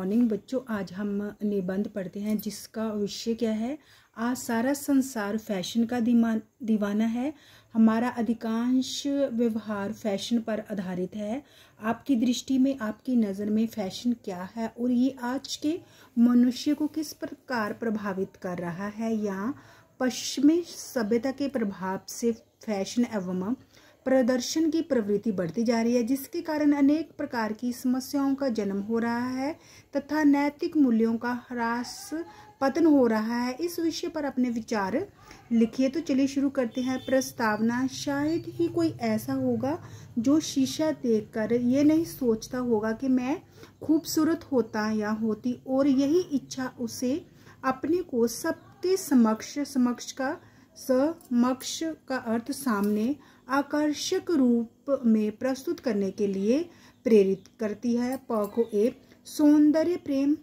morning बच्चों आज हम निबंध पढ़ते हैं जिसका विषय क्या है आज सारा संसार फैशन का दीवाना है हमारा अधिकांश व्यवहार फैशन पर आधारित है आपकी दृष्टि में आपकी नज़र में फैशन क्या है और ये आज के मनुष्य को किस प्रकार प्रभावित कर रहा है या पश्चिमी सभ्यता के प्रभाव से फैशन एवं प्रदर्शन की प्रवृत्ति बढ़ती जा रही है जिसके कारण अनेक प्रकार की समस्याओं का जन्म हो रहा है तथा नैतिक मूल्यों का ह्रास पतन हो रहा है इस विषय पर अपने विचार लिखिए तो चलिए शुरू करते हैं प्रस्तावना शायद ही कोई ऐसा होगा जो शीशा देखकर ये नहीं सोचता होगा कि मैं खूबसूरत होता या होती और यही इच्छा उसे अपने को सबके समक्ष समक्ष का समक्ष का अर्थ सामने आकर्षक रूप में प्रस्तुत करने के लिए प्रेरित करती है प को ए सौंदर्य प्रेम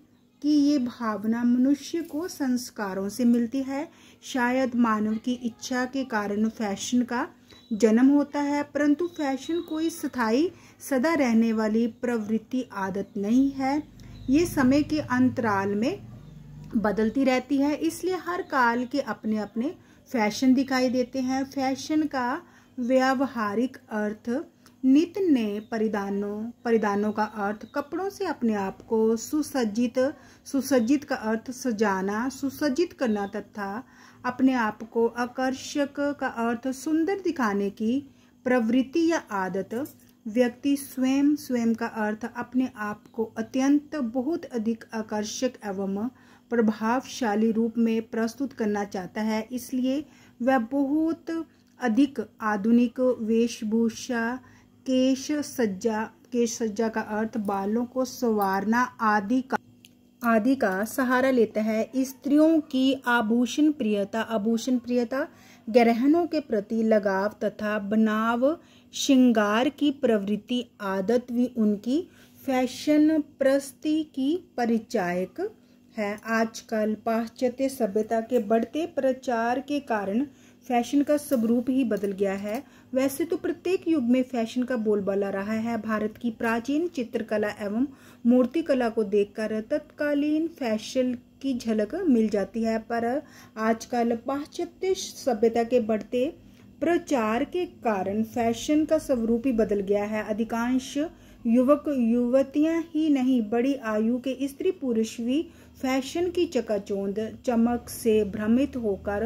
की ये भावना मनुष्य को संस्कारों से मिलती है शायद मानव की इच्छा के कारण फैशन का जन्म होता है परंतु फैशन कोई स्थाई सदा रहने वाली प्रवृत्ति आदत नहीं है ये समय के अंतराल में बदलती रहती है इसलिए हर काल के अपने अपने फैशन दिखाई देते हैं फैशन का व्यावहारिक अर्थ नित ने परिधानों परिधानों का अर्थ कपड़ों से अपने आप को सुसज्जित सुसज्जित का अर्थ सजाना सुसज्जित करना तथा अपने आप को आकर्षक का अर्थ सुंदर दिखाने की प्रवृत्ति या आदत व्यक्ति स्वयं स्वयं का अर्थ अपने आप को अत्यंत बहुत अधिक आकर्षक एवं प्रभावशाली रूप में प्रस्तुत करना चाहता है इसलिए वह बहुत अधिक आधुनिक वेशभूषा केश सज्जा केश सज्जा का अर्थ बालों को संवारना आदि का आदि का सहारा लेता है स्त्रियों की आभूषण प्रियता आभूषण प्रियता ग्रहणों के प्रति लगाव तथा बनाव श्रृंगार की प्रवृत्ति आदत भी उनकी फैशन प्रस्ती की परिचायक है आजकल पाश्चात्य सभ्यता के बढ़ते प्रचार के कारण फैशन का स्वरूप ही बदल गया है वैसे तो प्रत्येक युग में फैशन का बोलबाला रहा है भारत की प्राचीन चित्रकला एवं मूर्तिकला को देखकर तत्कालीन फैशन की झलक मिल जाती है पर आजकल पाश्चात्य सभ्यता के बढ़ते प्रचार के कारण फैशन का स्वरूप ही बदल गया है अधिकांश युवक युवतियां ही नहीं बड़ी आयु के स्त्री पुरुष भी फैशन की चकाचौंध चमक से भ्रमित होकर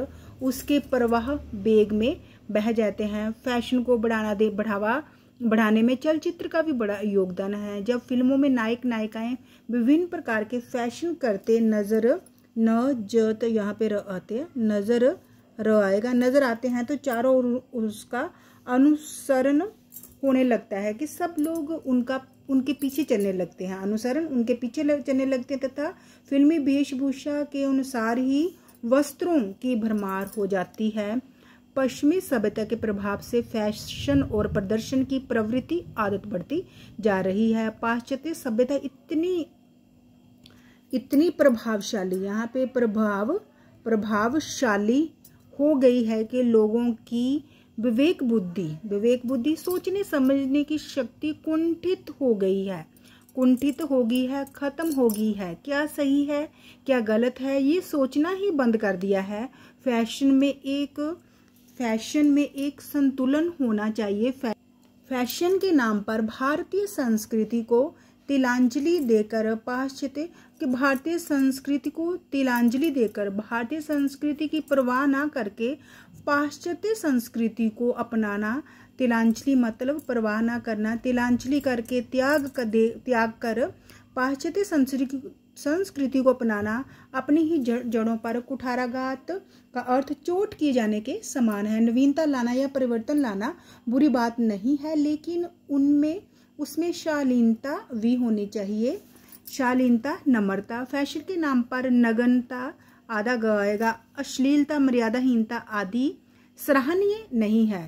उसके प्रवाह बेग में बह जाते हैं फैशन को बढ़ाना दे बढ़ावा बढ़ाने में चलचित्र का भी बड़ा योगदान है जब फिल्मों में नायक नायिकाएं विभिन्न प्रकार के फैशन करते नज़र न ज तो यहाँ पे र आते हैं नज़र र आएगा नज़र आते हैं तो चारों ओर उसका अनुसरण होने लगता है कि सब लोग उनका उनके पीछे चलने लगते हैं अनुसरण उनके पीछे चलने लगते हैं तथा फिल्मी वेशभूषा के अनुसार ही वस्त्रों की भरमार हो जाती है पश्चिमी सभ्यता के प्रभाव से फैशन और प्रदर्शन की प्रवृत्ति आदत बढ़ती जा रही है पाश्चात्य सभ्यता इतनी इतनी प्रभावशाली यहाँ पे प्रभाव प्रभावशाली हो गई है कि लोगों की विवेक बुद्धि विवेक बुद्धि सोचने समझने की शक्ति कुंठित हो गई है कुंठित हो गई है खत्म हो गई है क्या सही है क्या गलत है ये सोचना ही बंद कर दिया है फैशन में एक फैशन में एक संतुलन होना चाहिए फैशन के नाम पर भारतीय संस्कृति को तिलांजलि देकर पाश्चात्य कि भारतीय संस्कृति को तिलांजलि देकर भारतीय संस्कृति की परवाह ना करके पाश्चात्य संस्कृति को अपनाना तिलांजलि मतलब परवाह ना करना तिलांजलि करके त्याग कर दे त्याग कर पाश्चात्य संस्कृति संस्कृति को अपनाना अपनी ही जड़ों पर कुठाराघात का अर्थ चोट किए जाने के समान है नवीनता लाना या परिवर्तन लाना बुरी बात नहीं है लेकिन उनमें उसमें शालीनता भी होनी चाहिए शालीनता नम्रता फैशन के नाम पर नगनता आधा गएगा अश्लीलता मर्यादाहीनता आदि सराहनीय नहीं है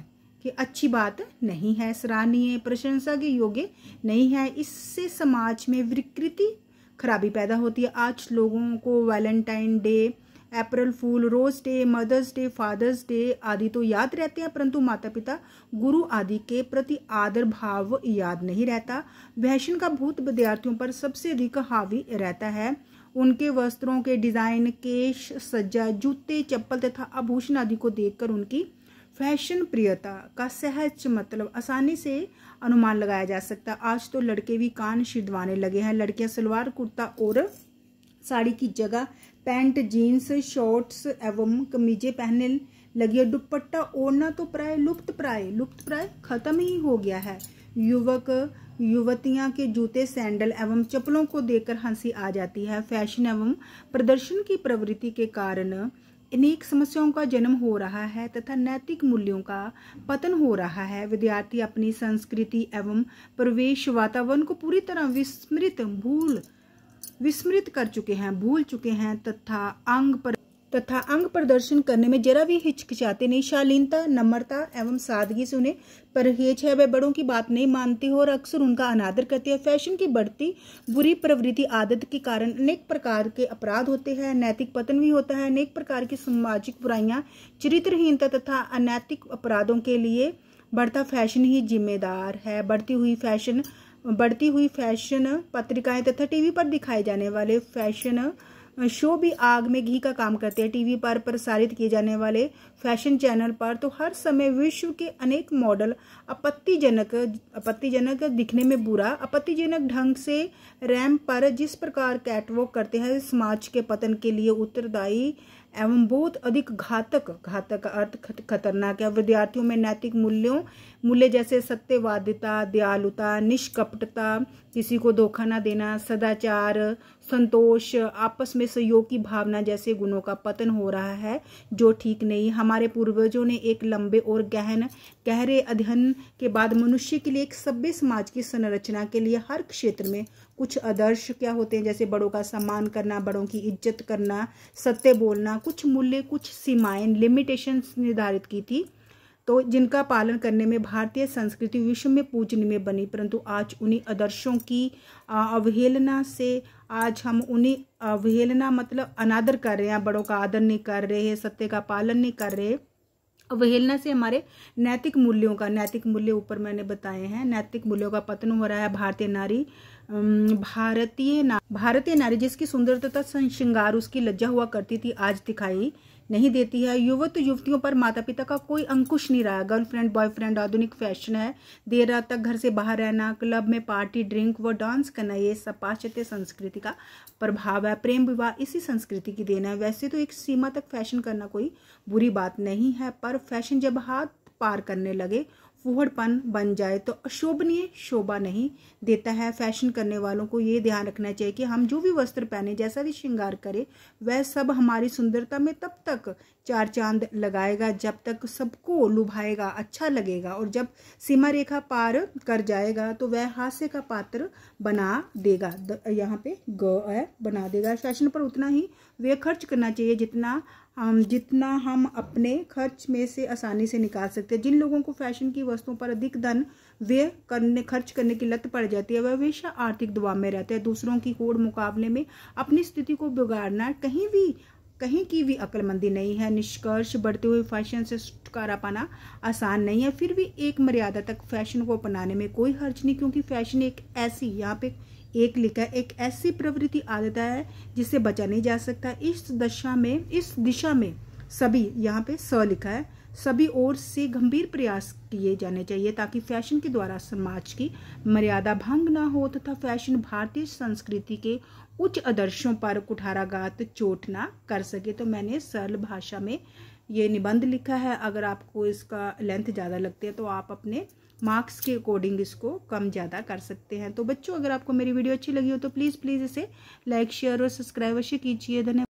कि अच्छी बात नहीं है सराहनीय प्रशंसा के योग्य नहीं है इससे समाज में विकृति खराबी पैदा होती है आज लोगों को Valentine day April fool rose day mother's day father's day आदि तो याद रहते हैं परंतु माता पिता गुरु आदि के प्रति आदर भाव याद नहीं रहता वैशन का भूत विद्यार्थियों पर सबसे अधिक हावी रहता है उनके वस्त्रों के डिजाइन केश सज्जा जूते चप्पल तथा आभूषण आदि को देखकर उनकी फैशन प्रियता का सहज मतलब आसानी से अनुमान लगाया जा सकता आज तो लड़के भी कान शिदवाने लगे हैं लड़कियां सलवार कुर्ता और साड़ी की जगह पैंट जीन्स शॉर्ट्स एवं कमीजे पहनने लगी और दुपट्टा ओढ़ना तो प्राय लुप्त प्राय लुप्त प्राय खत्म ही हो गया है युवक युवतियां के जूते सैंडल एवं चप्पलों को देखकर हंसी आ जाती है फैशन एवं प्रदर्शन की प्रवृत्ति के कारण अनेक समस्याओं का जन्म हो रहा है तथा नैतिक मूल्यों का पतन हो रहा है विद्यार्थी अपनी संस्कृति एवं प्रवेश वातावरण को पूरी तरह विस्मृत भूल विस्मृत कर चुके हैं भूल चुके हैं तथा अंग पर तथा अंग प्रदर्शन करने में जरा भी हिचकिचाते नहीं शालीनता नम्रता एवं सादगी से उन्हें परहेज है वे बड़ों की बात नहीं मानते हो और अक्सर उनका अनादर करते हैं फैशन की बढ़ती बुरी प्रवृत्ति आदत के कारण अनेक प्रकार के अपराध होते हैं नैतिक पतन भी होता है अनेक प्रकार की सामाजिक बुराइयाँ चरित्रहीनता तथा अनैतिक अपराधों के लिए बढ़ता फैशन ही जिम्मेदार है बढ़ती हुई फैशन बढ़ती हुई फैशन पत्रिकाएं तथा टीवी पर दिखाए जाने वाले फैशन शो भी आग में घी का काम करते हैं टीवी पर प्रसारित किए जाने वाले फैशन चैनल पर तो हर समय विश्व के अनेक मॉडल आपत्तिजनक आपत्तिजनक दिखने में बुरा आपत्तिजनक ढंग से रैम पर जिस प्रकार कैटवॉक करते हैं समाज के पतन के लिए उत्तरदायी एवं बहुत अधिक घातक घातक अर्थ खतरनाक है विद्यार्थियों में नैतिक मूल्यों मूल्य जैसे सत्यवादिता दयालुता निष्कपटता किसी को धोखा ना देना सदाचार संतोष आपस में सहयोग की भावना जैसे गुणों का पतन हो रहा है जो ठीक नहीं हमारे पूर्वजों ने एक लंबे और गहन गहरे अध्ययन के बाद मनुष्य के लिए एक सभ्य समाज की संरचना के लिए हर क्षेत्र में कुछ आदर्श क्या होते हैं जैसे बड़ों का सम्मान करना बड़ों की इज्जत करना सत्य बोलना कुछ मूल्य कुछ सीमाएं लिमिटेशंस निर्धारित की थी तो जिनका पालन करने में भारतीय संस्कृति विश्व में पूजनी में बनी परंतु आज उन्हीं आदर्शों की अवहेलना से आज हम उन्हीं अवहेलना मतलब अनादर कर रहे हैं बड़ों का आदर नहीं कर रहे हैं सत्य का पालन नहीं कर रहे अवहेलना से हमारे नैतिक मूल्यों का नैतिक मूल्य ऊपर मैंने बताए हैं नैतिक मूल्यों का पतन हो रहा है भारतीय नारी भारतीय ना, भारतीय नारी जिसकी सुंदरता श्रृंगार उसकी लज्जा हुआ करती थी आज दिखाई नहीं देती है युवक तो युवतियों पर माता पिता का कोई अंकुश नहीं रहा गर्लफ्रेंड बॉयफ्रेंड आधुनिक फैशन है देर रात तक घर से बाहर रहना क्लब में पार्टी ड्रिंक व डांस करना ये सब पाश्चात्य संस्कृति का प्रभाव है प्रेम विवाह इसी संस्कृति की देना है वैसे तो एक सीमा तक फैशन करना कोई बुरी बात नहीं है पर फैशन जब हाथ पार करने लगे फूहड़पन बन जाए तो अशोभनीय शोभा नहीं देता है फैशन करने वालों को ये ध्यान रखना चाहिए कि हम जो भी वस्त्र पहने जैसा भी श्रृंगार करें वह सब हमारी सुंदरता में तब तक चार चांद लगाएगा जब तक सबको लुभाएगा अच्छा लगेगा और जब सीमा रेखा पार कर जाएगा तो वह हास्य का पात्र बना देगा यहाँ पे ग है बना देगा फैशन पर उतना ही वे खर्च करना चाहिए जितना हम जितना हम अपने खर्च में से आसानी से निकाल सकते हैं जिन लोगों को फैशन की वस्तुओं पर अधिक धन व्यय करने खर्च करने की लत पड़ जाती है वह हमेशा आर्थिक दबाव में रहते हैं दूसरों की होड़ मुकाबले में अपनी स्थिति को बिगाड़ना कहीं भी कहीं की भी अकलमंदी नहीं है निष्कर्ष बढ़ते हुए फैशन से छुटकारा पाना आसान नहीं है फिर भी एक मर्यादा तक फैशन को अपनाने में कोई हर्ज नहीं क्योंकि फैशन एक ऐसी यहाँ पे एक लिखा एक ऐसी प्रवृत्ति आदत है जिसे बचा नहीं जा सकता इस दशा में इस दिशा में सभी यहाँ पे स लिखा है सभी ओर से गंभीर प्रयास किए जाने चाहिए ताकि फैशन के द्वारा समाज की मर्यादा भंग ना हो तथा फैशन भारतीय संस्कृति के उच्च आदर्शों पर कुठाराघात चोट ना कर सके तो मैंने सरल भाषा में ये निबंध लिखा है अगर आपको इसका लेंथ ज़्यादा लगती है तो आप अपने मार्क्स के अकॉर्डिंग इसको कम ज़्यादा कर सकते हैं तो बच्चों अगर आपको मेरी वीडियो अच्छी लगी हो तो प्लीज़ प्लीज़ इसे लाइक शेयर और सब्सक्राइब अवश्य कीजिए धन्यवाद